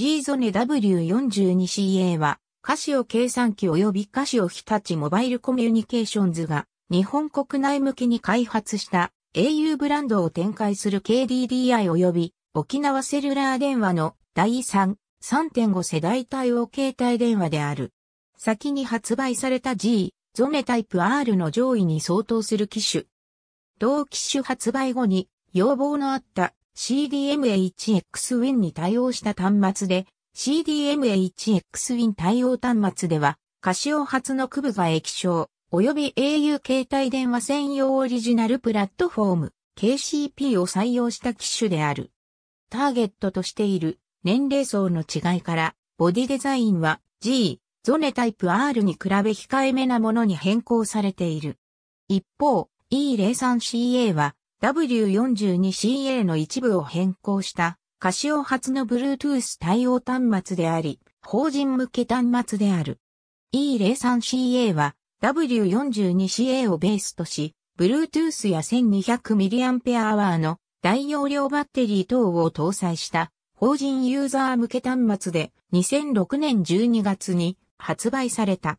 G ゾネ W42CA は、カシオ計算機及びカシオ日立モバイルコミュニケーションズが、日本国内向けに開発した au ブランドを展開する KDDI 及び沖縄セルラー電話の第3、3.5世代対応携帯電話である。先に発売された G、ゾネタイプ R の上位に相当する機種。同機種発売後に要望のあった CDMA1XWin に対応した端末で、CDMA1XWin 対応端末では、カシオ発の区分が液晶、及び au 携帯電話専用オリジナルプラットフォーム、KCP を採用した機種である。ターゲットとしている年齢層の違いから、ボディデザインは G、ゾネタイプ R に比べ控えめなものに変更されている。一方、E03CA は W42CA の一部を変更したカシオ発の Bluetooth 対応端末であり、法人向け端末である。E03CA は W42CA をベースとし、Bluetooth や 1200mAh の大容量バッテリー等を搭載した法人ユーザー向け端末で2006年12月に発売された。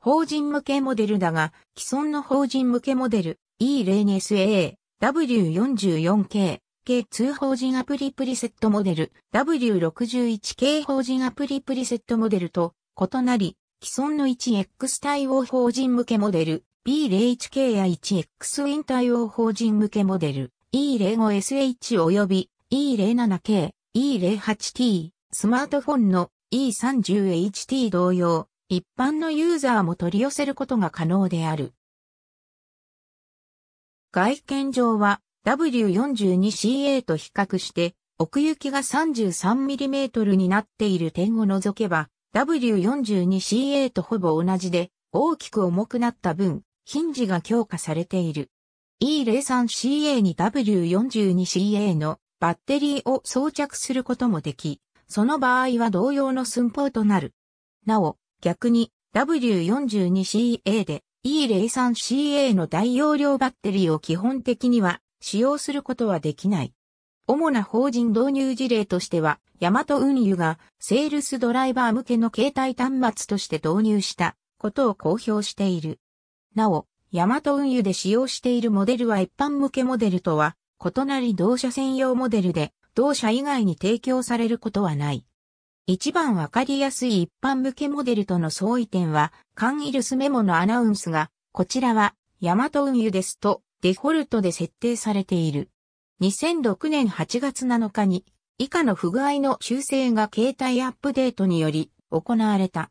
法人向けモデルだが、既存の法人向けモデル e 0 2 s a W44 系、K2 法人アプリプリセットモデル、W61 系法人アプリプリセットモデルと異なり、既存の 1X 対応法人向けモデル、B01 k や 1X ィン対応法人向けモデル、E05SH 及び E07 k E08T、スマートフォンの E30HT 同様、一般のユーザーも取り寄せることが可能である。外見上は W42CA と比較して奥行きが 33mm になっている点を除けば W42CA とほぼ同じで大きく重くなった分ヒンジが強化されている。E03CA に W42CA のバッテリーを装着することもでき、その場合は同様の寸法となる。なお、逆に W42CA で E03CA の大容量バッテリーを基本的には使用することはできない。主な法人導入事例としては、ヤマト運輸がセールスドライバー向けの携帯端末として導入したことを公表している。なお、ヤマト運輸で使用しているモデルは一般向けモデルとは異なり同社専用モデルで、同社以外に提供されることはない。一番わかりやすい一般向けモデルとの相違点は、カンイルスメモのアナウンスが、こちらは、ヤマト運輸ですと、デフォルトで設定されている。2006年8月7日に、以下の不具合の修正が携帯アップデートにより、行われた。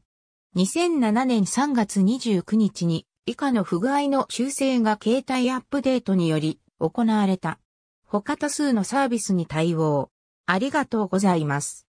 2007年3月29日に、以下の不具合の修正が携帯アップデートにより、行われた。他多数のサービスに対応。ありがとうございます。